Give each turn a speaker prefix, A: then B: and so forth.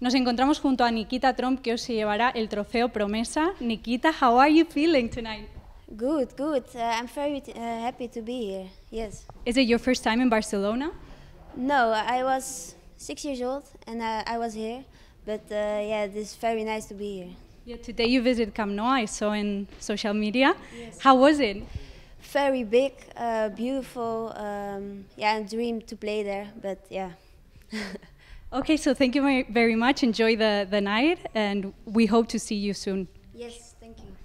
A: Nos encontramos junto a Nikita Trump, que os llevará el trofeo promesa. Nikita, how are you feeling tonight?
B: Good, good. Uh, I'm very uh, happy to be here. Yes. Is it your first time in Barcelona? No, I was six years old and uh, I was here, but uh, yeah, it's very nice to be here. Yeah, today you visit Camp Nou. I saw in social media. Yes. How was it? Very big, uh, beautiful. Um, yeah, a dream to play there, but yeah.
A: Okay, so thank you very much. Enjoy the, the night, and we hope to see you soon.
B: Yes, thank you.